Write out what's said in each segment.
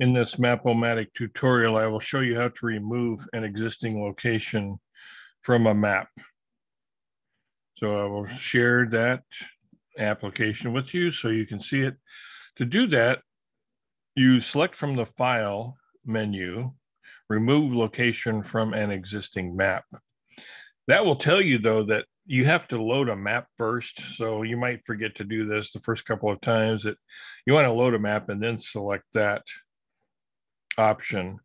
In this Map-O-Matic tutorial, I will show you how to remove an existing location from a map. So I will share that application with you so you can see it. To do that, you select from the File menu, Remove Location from an Existing Map. That will tell you, though, that you have to load a map first. So you might forget to do this the first couple of times that you want to load a map and then select that option,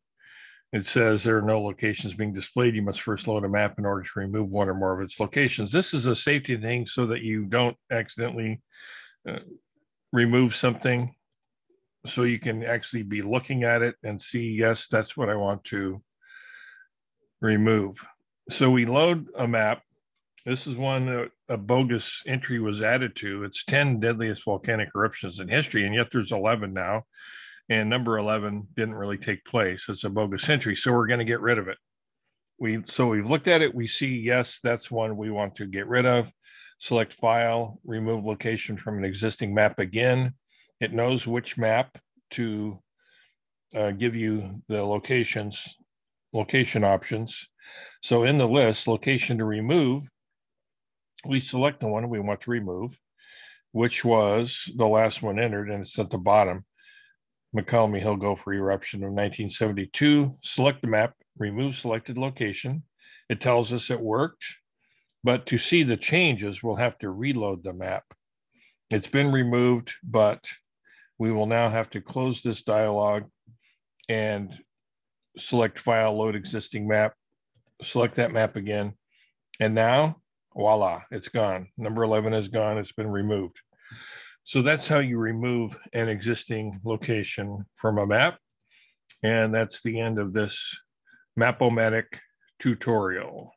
it says there are no locations being displayed. You must first load a map in order to remove one or more of its locations. This is a safety thing so that you don't accidentally uh, remove something. So you can actually be looking at it and see, yes, that's what I want to remove. So we load a map. This is one that a bogus entry was added to. It's 10 deadliest volcanic eruptions in history, and yet there's 11 now and number 11 didn't really take place. It's a bogus entry. So we're going to get rid of it. We So we've looked at it. We see, yes, that's one we want to get rid of. Select file, remove location from an existing map again. It knows which map to uh, give you the locations, location options. So in the list, location to remove, we select the one we want to remove, which was the last one entered, and it's at the bottom. McCallum Hill Gopher eruption of 1972. Select the map, remove selected location. It tells us it worked, but to see the changes, we'll have to reload the map. It's been removed, but we will now have to close this dialog and select file, load existing map, select that map again. And now, voila, it's gone. Number 11 is gone. It's been removed. So that's how you remove an existing location from a map. And that's the end of this Mapomatic tutorial.